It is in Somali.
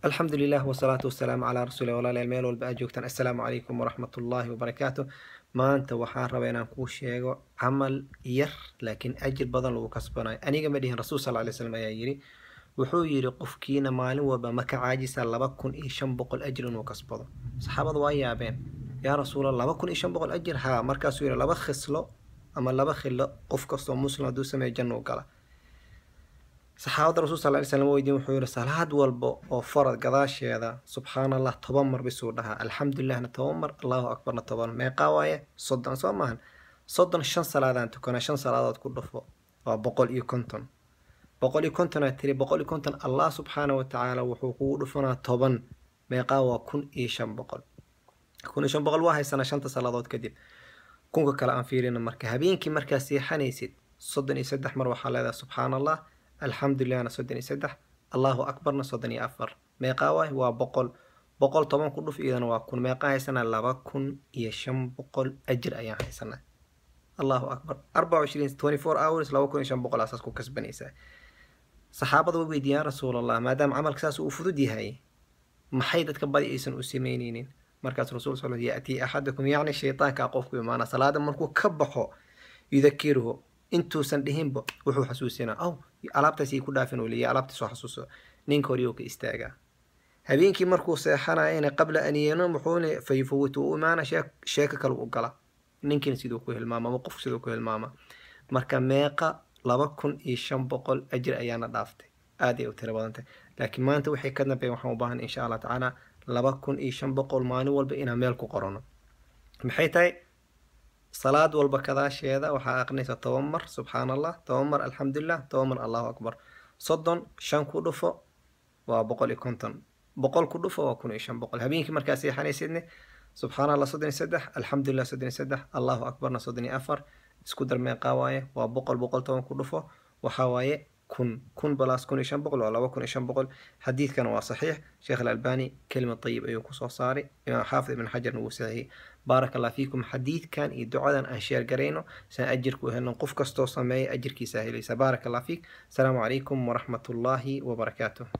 alxamdu lilah wasalaatu wasalaamu calaa rasuuli walaalyaal meel walba aad joogtaan assalaamu calaykum waraxmatullaahi wabarakaatu maanta waxaan rabaa inaan kuu sheego camal yar laakiin ajir badan lagu kasbanayo aniga ma dhihin rasuul sal lay slam ayaa yidhi wuxuu yidhi qofkiina maalin walba ma ka caajisa laba kun iyo shan boqol ajir inuu kasbado saxaabada waa yaabeen yaa rasuula laba kun iyo shan boqol ajir haa markaasuu yidhi laba khislo ama laba khilo qof kastoo muslim hadduu sameeyo jannu gala saxaabadda rasul sal ly slam weydiin wuxuu yihi salaad walba oo farad gadaasheeda subxaan allah toban mar bisuu dhahaa alxamdulilahna toban mar allahu akbarna toban meeqaa waaye soddon soo maahan soddon shan salaadaan tukanaa shan salaadood ku dhufo waa boqol iyo konton boqol iyo kontonaa tiri boqol iyo konton allah subxaana wa wuxuu kugu dhufanaa toban meeqaa waa kun iyo shan boqol kun iyo shan boqol waa haysanaa shanta salaadood kadib kunka kale aan fiirina marka habeenkii markaa seexanaysid soddon iyo saddex mar waxaa leedahay subxaan allah alxamdulilahna soddon iyo saddex allaahu akbarna soddon iyo afar meeqaa waay waa boqol boqol toban ku dhuf iyadana waa kun meeqaa haysanaa laba kun iyo shan boqol ajir ayaan haysana allahu akbar arbaca ishriin twenty four hours laba kun iyo shan boqol asaas ku kasbanaysaa saxaabada way weydiiyaan rasuulallah maadaama camalka saas uu fudud yahay maxay dadka badi aysan u samaynaynin markaas rasuul sal yaatii axadukum yacni shaytaankaa qofku imaana salaada markuu ka baxo yudakiruhu intuusan dhihinba wuxuu xasuusinaa aw alaabtaas ku dhaafin wliya alaabta soo xasuuso ninka horyuu ka istaagaa habeenkii markuu seexanayana qabla an yanum wuxuuna fayfawit uu imaana sheeko kale u gala ninkin siduu ku hilmaama ama qof siduu ku hilmaama marka meeqa laba kun iyo shan boqol ajir ayaana dhaaftay aad ay u tira badan tahay laakiin maanta waxay ka dambeeyen waxaan u baahan insha allah tacaala laba kun iyo shan boqol maalin walba inaan meel ku qorano maxay tahay salaad walba kadaasheeda waxaa aqrinaysaa toban mar subxaan allah toban mar alxamdulilah toban mar allahu akbar soddon shan ku dhufo waa boqol iyo konton boqol ku dhufo waa kun iyo shan boqol habeenkii markaa seexanaysidne subxaan allah soddon iyo saddex alxamdulilah soddon iyo saddex allahu akbarna soddon iyo afar isku dar meeqaa waaye waa boqol boqol toban ku dhufo waxaa waaye kun kun balaas kun iyo shan boqol waa laba kun iyo shan boqol xadiidkana waa saxiix sheekh alalbani kelima ayib ayuu kusoo saaray imaam xaafid ibn xajarna wuu saxiixiyey baaraka allah fiikum xadiidkan iyo ducadan aan sheer garayno san ajirku helno qof kastoo sameeya ajirkiisaa helaysa baaraka allah fiik asalaamu calaykum waraxmat ullaahi wabarakaatuh